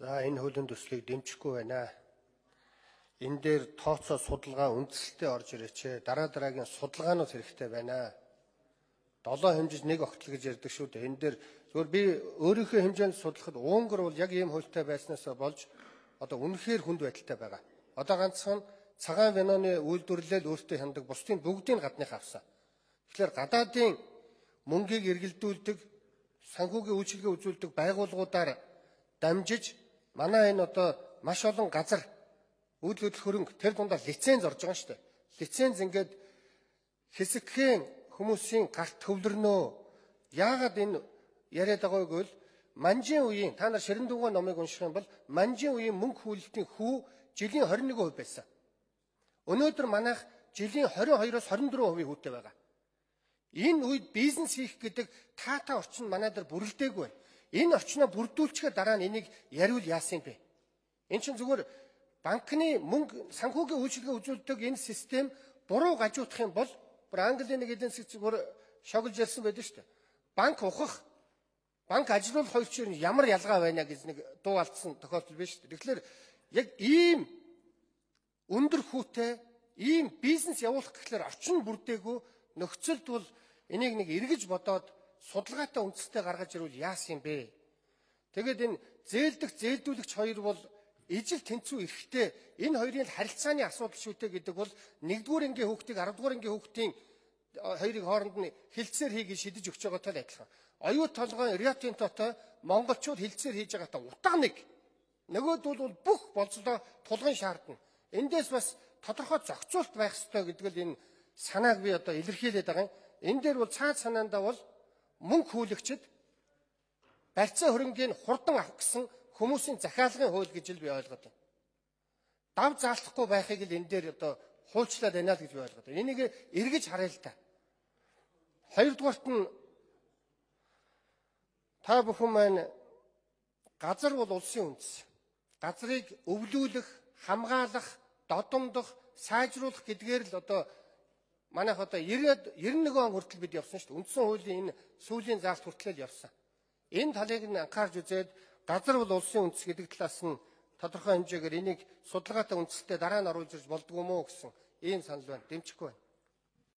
За энэ хуулийн төслийг дэмжихгүй байна. Энэ дээр тооцоо судалгаа үндэслэлтэй орж ирээч. Дараа дараагийн судалгаанууд хэрэгтэй байна. Долоо хэмжиж нэг огтл гэж ярьдаг шүү дээ. Энэ дээр зөвөр би өөрийнхөө хэмжээнд судлахад Унгар бол яг ийм хуультай байснаасаа болж одоо үнэхээр хүнд байдалтай байгаа. Одоо ганцхан цагаан виноны үйлдвэрлэл өөртөө хяндаг бусдын бүгдийг гадных авсан. Тэгэхээр гадаадын мөнгийг эргэлдүүлдэг, санхүүгийн үйлчилгээ үзүүлдэг байгууллагуудаар дамжиж манай энэ одоо маш олон газар үйл хөдлөл хөрөнгө тэр дундаа лиценз орж байгаа шүү дээ. Лиценз ингээд хэсэгхэн хүмүүсийн гарт төвлөрнөө. Яагаад энэ яриад байгаа вэ гэвэл манжийн үеийн та нар ширэн дүүгээ номыг унших юм бол манжийн үеийн мөнгө хүүлэлтийн хүү жилийн 21% байсан. Өнөөдөр манайх жилийн 22-оос 24% хүүтэй байгаа. Энэ үед бизнес хийх гэдэг таатай орчин манай дээр бүрэлдээгүй байна энэ орчноо бүрдүүлчихээ дараа нь энийг яриул яасан бэ? Энэ чинь зүгээр банкны мөнгө санхүүгийн үйлчилгээ үзүүлдэг энэ систем буруу гажуудах юм бол бүр Английн нэг эдийн засгийн зүгээр шогж ярьсан байдаг шүү дээ. Банк ухах, банк ажилуулах хоёр чинь ямар ялгаа байна гэж нэг дуу алдсан тохиолдол биш шүү дээ. Тэгэхээр яг ийм өндөр хүүтэй ийм бизнес явуулах гэхлээр орчин бүрдээгүй нөхцөлд бол энийг нэг эргэж бодоод судалгаатай үндэстэй гаргаж ирвэл яасан юм бэ? Тэгээд энэ зээлдэх, зээлдүүлэгч хоёр бол ижил тэнцүү эрэхтэй энэ хоёрын харилцааны асуудал шүүтэй гэдэг бол 1-р ангийн хүүхдийг 10-р ангийн хүүхдийн э, хоёрын хооронд нь хилцээр хийгээ шидэж өгч байгаатай л адилхан. Оюут толгойн Риатын тотой монголчууд хилцээр хийж байгаатай утга нэг. Нөгөөдөл бол бүх болцлоо тулгын шаардна. Эндээс бас тодорхой зохицуулт байх ёстой гэдэг л энэ санааг би одоо илэрхийлээд байгаа юм. Энэ дээр бол цаад санаандаа бол мөн хүлэгчд барьцаа хөрөнгийг хурдан авах гэсэн хүмүүсийн захиалгын хууль гэж л би ойлгоод байна. Дав заалахгүй байхыг л энэ дээр одоо хуульчлаад байна л гэж би ойлгоод байна. Энийг эргэж харъя л та. Хоёрдугаарт нь та бүхэн маань газар бол улсын үндэс. Газрыг өвлүүлэх, хамгаалах, додомдох, сайжруулах гэдгээр л одоо манайх одоо 90-аад 91 он хүртэл бид явсан шүү дээ. Үндсэн хуулийн энэ сүүлийн заалт хүртэл явсан. Энэ талыг нь анхаарч үзээд газар бол улсын үндэс гэдэг талаас нь тодорхой хэмжээгээр энийг судалгаатай үндэслэлтэд дараа нь оруулж ирж болдгоо мó гэсэн ийм санал байна. Дэмжихгүй байна.